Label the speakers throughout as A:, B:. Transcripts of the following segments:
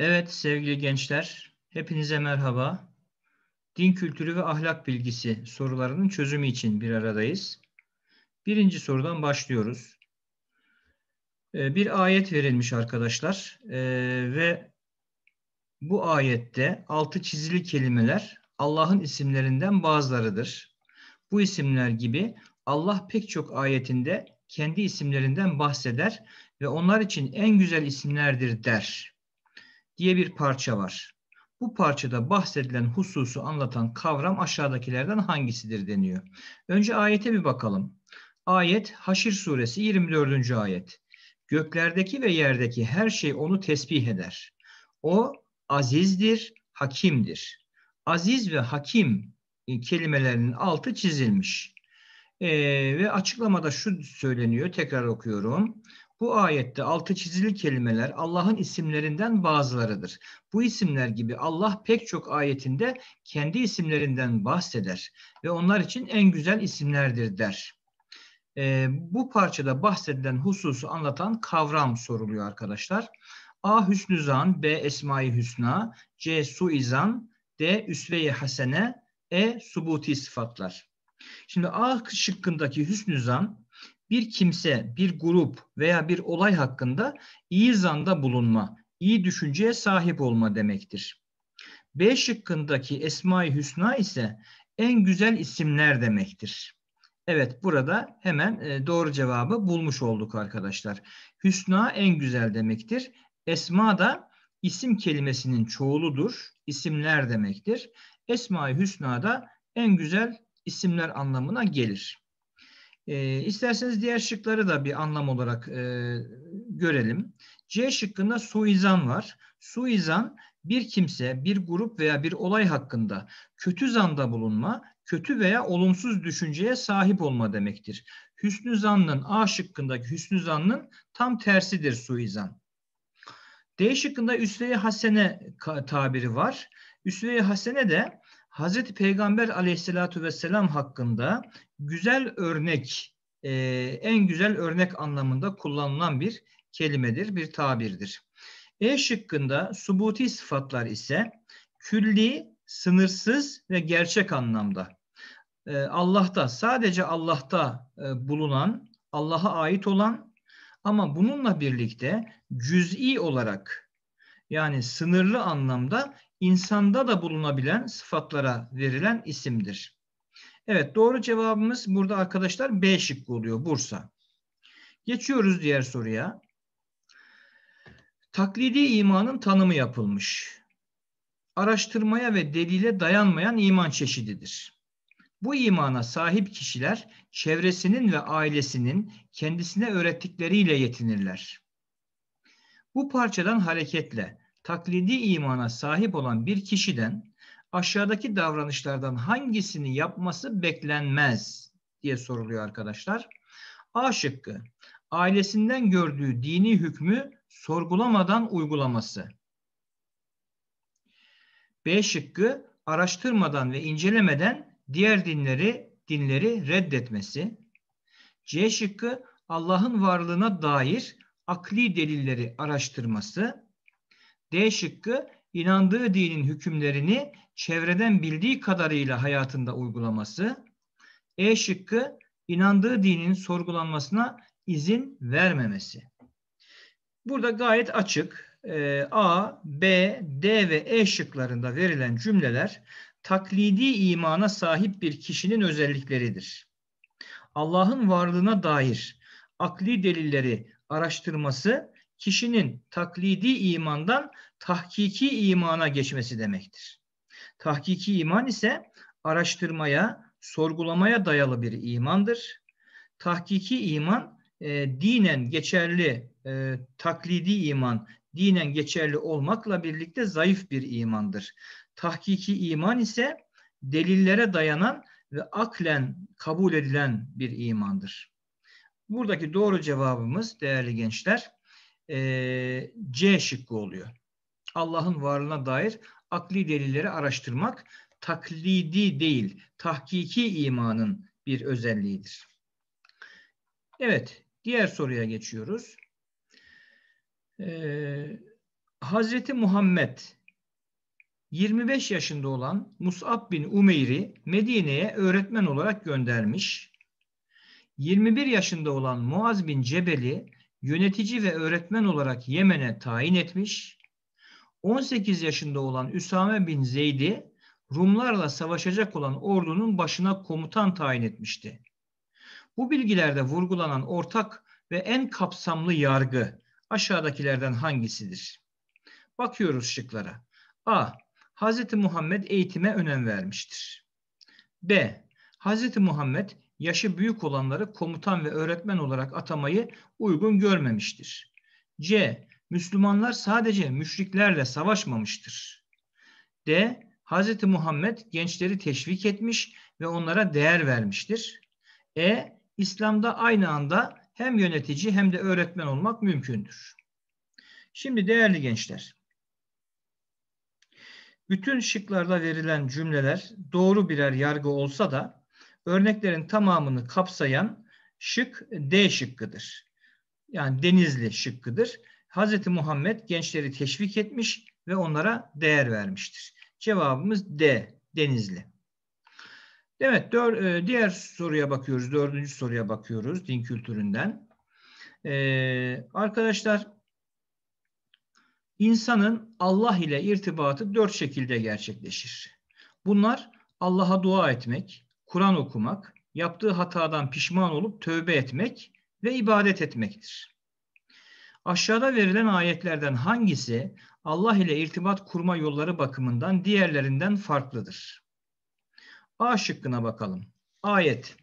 A: Evet sevgili gençler, hepinize merhaba. Din kültürü ve ahlak bilgisi sorularının çözümü için bir aradayız. Birinci sorudan başlıyoruz. Ee, bir ayet verilmiş arkadaşlar ee, ve bu ayette altı çizili kelimeler Allah'ın isimlerinden bazılarıdır. Bu isimler gibi Allah pek çok ayetinde kendi isimlerinden bahseder ve onlar için en güzel isimlerdir der diye bir parça var. Bu parçada bahsedilen hususu anlatan kavram aşağıdakilerden hangisidir deniyor. Önce ayete bir bakalım. Ayet Haşir suresi 24. ayet. Göklerdeki ve yerdeki her şey onu tesbih eder. O azizdir, hakimdir. Aziz ve hakim e, kelimelerinin altı çizilmiş. Ee, ve açıklamada şu söyleniyor, tekrar okuyorum. Bu ayette altı çizili kelimeler Allah'ın isimlerinden bazılarıdır. Bu isimler gibi Allah pek çok ayetinde kendi isimlerinden bahseder ve onlar için en güzel isimlerdir der. E, bu parçada bahsedilen hususu anlatan kavram soruluyor arkadaşlar. A. Hüsnü B. Esma-i Hüsna, C. Suizan, D. Üsve-i Hasene, E. Subuti sıfatlar. Şimdi A şıkkındaki Hüsnü bir kimse, bir grup veya bir olay hakkında iyi zanda bulunma, iyi düşünceye sahip olma demektir. B şıkkındaki Esma-i Hüsna ise en güzel isimler demektir. Evet burada hemen e, doğru cevabı bulmuş olduk arkadaşlar. Hüsna en güzel demektir. Esma da isim kelimesinin çoğuludur. İsimler demektir. Esma-i Hüsna da en güzel isimler anlamına gelir. E, isterseniz diğer şıkları da bir anlam olarak e, görelim. C şıkkında suizan var. Suizan bir kimse, bir grup veya bir olay hakkında kötü zanda bulunma, kötü veya olumsuz düşünceye sahip olma demektir. Hüsnü zannın A şıkkındaki hüsnü zannın tam tersidir suizan. D şıkkında üsve-i hasene tabiri var. Üsve-i hasene de Hazreti Peygamber aleyhissalatü vesselam hakkında güzel örnek, e, en güzel örnek anlamında kullanılan bir kelimedir, bir tabirdir. E şıkkında subuti sıfatlar ise külli, sınırsız ve gerçek anlamda. E, Allah'ta, sadece Allah'ta e, bulunan, Allah'a ait olan ama bununla birlikte cüz'i olarak yani sınırlı anlamda insanda da bulunabilen sıfatlara verilen isimdir. Evet doğru cevabımız burada arkadaşlar B şıkkı oluyor Bursa. Geçiyoruz diğer soruya. Taklidi imanın tanımı yapılmış. Araştırmaya ve delile dayanmayan iman çeşididir. Bu imana sahip kişiler çevresinin ve ailesinin kendisine öğrettikleriyle yetinirler. Bu parçadan hareketle taklidi imana sahip olan bir kişiden aşağıdaki davranışlardan hangisini yapması beklenmez diye soruluyor arkadaşlar. A şıkkı ailesinden gördüğü dini hükmü sorgulamadan uygulaması. B şıkkı araştırmadan ve incelemeden diğer dinleri dinleri reddetmesi. C şıkkı Allah'ın varlığına dair akli delilleri araştırması. D şıkkı inandığı dinin hükümlerini çevreden bildiği kadarıyla hayatında uygulaması. E şıkkı inandığı dinin sorgulanmasına izin vermemesi. Burada gayet açık ee, A, B, D ve E şıklarında verilen cümleler taklidi imana sahip bir kişinin özellikleridir. Allah'ın varlığına dair akli delilleri araştırması kişinin taklidi imandan tahkiki imana geçmesi demektir. Tahkiki iman ise araştırmaya, sorgulamaya dayalı bir imandır. Tahkiki iman e, dinen geçerli e, taklidi iman dinen geçerli olmakla birlikte zayıf bir imandır. Tahkiki iman ise delillere dayanan ve aklen kabul edilen bir imandır. Buradaki doğru cevabımız değerli gençler e, C şıkkı oluyor. Allah'ın varlığına dair akli delilleri araştırmak taklidi değil, tahkiki imanın bir özelliğidir. Evet, diğer soruya geçiyoruz. Ee, Hazreti Muhammed 25 yaşında olan Mus'ab bin Umeyr'i Medine'ye öğretmen olarak göndermiş. 21 yaşında olan Muaz bin Cebel'i yönetici ve öğretmen olarak Yemen'e tayin etmiş, 18 yaşında olan Üsame bin Zeyd'i Rumlarla savaşacak olan ordunun başına komutan tayin etmişti. Bu bilgilerde vurgulanan ortak ve en kapsamlı yargı aşağıdakilerden hangisidir? Bakıyoruz şıklara. A. Hz. Muhammed eğitime önem vermiştir. B. Hz. Muhammed yaşı büyük olanları komutan ve öğretmen olarak atamayı uygun görmemiştir. C. Müslümanlar sadece müşriklerle savaşmamıştır. D. Hz. Muhammed gençleri teşvik etmiş ve onlara değer vermiştir. E. İslam'da aynı anda hem yönetici hem de öğretmen olmak mümkündür. Şimdi değerli gençler, bütün şıklarda verilen cümleler doğru birer yargı olsa da örneklerin tamamını kapsayan şık D şıkkıdır. Yani Denizli şıkkıdır. Hz. Muhammed gençleri teşvik etmiş ve onlara değer vermiştir. Cevabımız D, Denizli. Evet, dör, e, diğer soruya bakıyoruz. Dördüncü soruya bakıyoruz din kültüründen. Ee, arkadaşlar, insanın Allah ile irtibatı dört şekilde gerçekleşir. Bunlar Allah'a dua etmek, Kur'an okumak, yaptığı hatadan pişman olup tövbe etmek ve ibadet etmektir. Aşağıda verilen ayetlerden hangisi Allah ile irtibat kurma yolları bakımından diğerlerinden farklıdır? A şıkkına bakalım. Ayet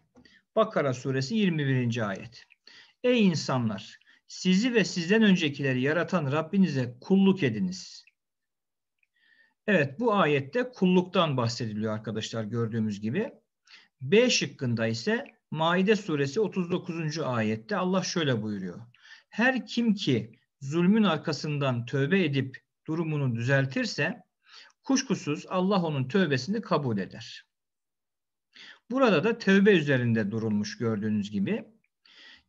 A: Bakara suresi 21. ayet. Ey insanlar! Sizi ve sizden öncekileri yaratan Rabbinize kulluk ediniz. Evet bu ayette kulluktan bahsediliyor arkadaşlar gördüğümüz gibi. B şıkkında ise Maide suresi 39. ayette Allah şöyle buyuruyor. Her kim ki zulmün arkasından tövbe edip durumunu düzeltirse kuşkusuz Allah onun tövbesini kabul eder. Burada da tövbe üzerinde durulmuş gördüğünüz gibi.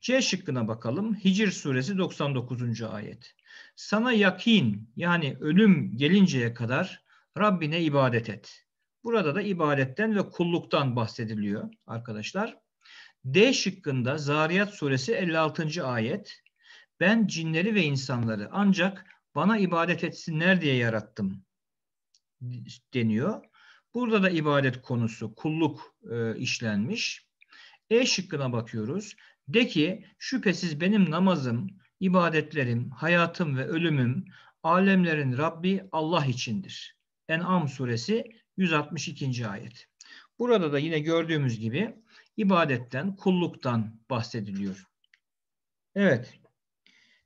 A: C şıkkına bakalım. Hicr suresi 99. ayet. Sana yakin yani ölüm gelinceye kadar Rabbine ibadet et. Burada da ibadetten ve kulluktan bahsediliyor arkadaşlar. D şıkkında Zariyat suresi 56. ayet. Ben cinleri ve insanları ancak bana ibadet etsinler diye yarattım deniyor. Burada da ibadet konusu kulluk e, işlenmiş. E şıkkına bakıyoruz. De ki şüphesiz benim namazım, ibadetlerim, hayatım ve ölümüm alemlerin Rabbi Allah içindir. En'am suresi 162. ayet. Burada da yine gördüğümüz gibi ibadetten, kulluktan bahsediliyor. Evet,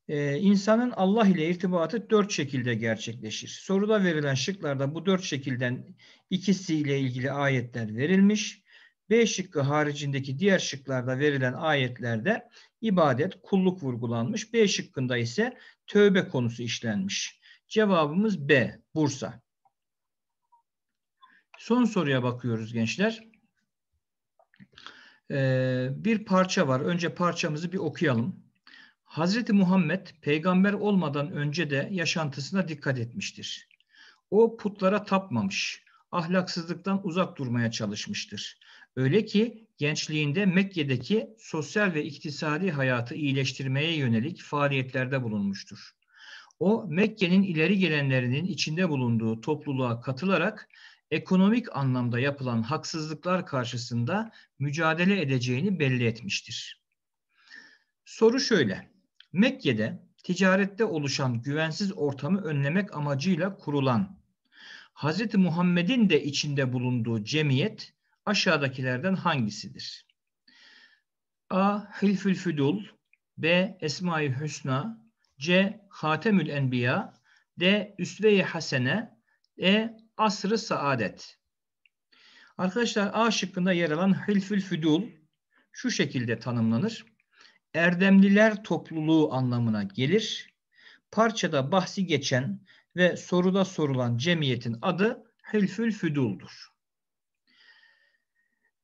A: ee, insanın Allah ile irtibatı dört şekilde gerçekleşir. Soruda verilen şıklarda bu dört şekilden ikisiyle ilgili ayetler verilmiş. B şıkkı haricindeki diğer şıklarda verilen ayetlerde ibadet, kulluk vurgulanmış. B şıkkında ise tövbe konusu işlenmiş. Cevabımız B, Bursa. Son soruya bakıyoruz gençler. Ee, bir parça var. Önce parçamızı bir okuyalım. Hazreti Muhammed peygamber olmadan önce de yaşantısına dikkat etmiştir. O putlara tapmamış, ahlaksızlıktan uzak durmaya çalışmıştır. Öyle ki gençliğinde Mekke'deki sosyal ve iktisadi hayatı iyileştirmeye yönelik faaliyetlerde bulunmuştur. O Mekke'nin ileri gelenlerinin içinde bulunduğu topluluğa katılarak ekonomik anlamda yapılan haksızlıklar karşısında mücadele edeceğini belli etmiştir. Soru şöyle. Mekke'de ticarette oluşan güvensiz ortamı önlemek amacıyla kurulan Hz. Muhammed'in de içinde bulunduğu cemiyet aşağıdakilerden hangisidir? A. Hilfül Fudul B. Esma-i Hüsna C. Hatemül Enbiya D. Üsve-i Hasene E. Asrı Saadet. Arkadaşlar A şıkkında yer alan Hilfül Füdul şu şekilde tanımlanır. Erdemliler topluluğu anlamına gelir. Parçada bahsi geçen ve soruda sorulan cemiyetin adı Hilfül Füdul'dur.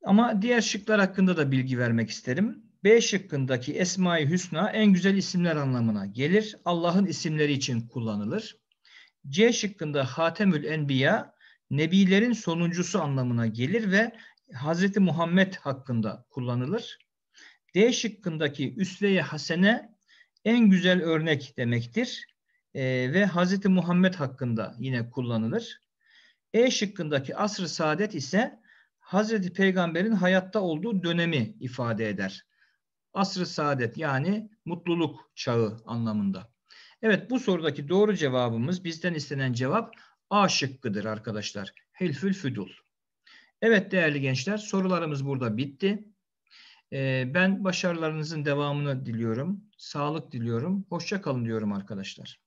A: Ama diğer şıklar hakkında da bilgi vermek isterim. B şıkkındaki Esma-i Hüsna en güzel isimler anlamına gelir. Allah'ın isimleri için kullanılır. C şıkkında Hatemül Enbiya nebilerin sonuncusu anlamına gelir ve Hazreti Muhammed hakkında kullanılır. D şıkkındaki Üsve-i Hasene en güzel örnek demektir e, ve Hazreti Muhammed hakkında yine kullanılır. E şıkkındaki Asr-ı Saadet ise Hazreti Peygamber'in hayatta olduğu dönemi ifade eder. Asr-ı Saadet yani mutluluk çağı anlamında. Evet bu sorudaki doğru cevabımız bizden istenen cevap A şıkkıdır arkadaşlar. Hilfül füdul. Evet değerli gençler sorularımız burada bitti. Ee, ben başarılarınızın devamını diliyorum. Sağlık diliyorum. Hoşça kalın diyorum arkadaşlar.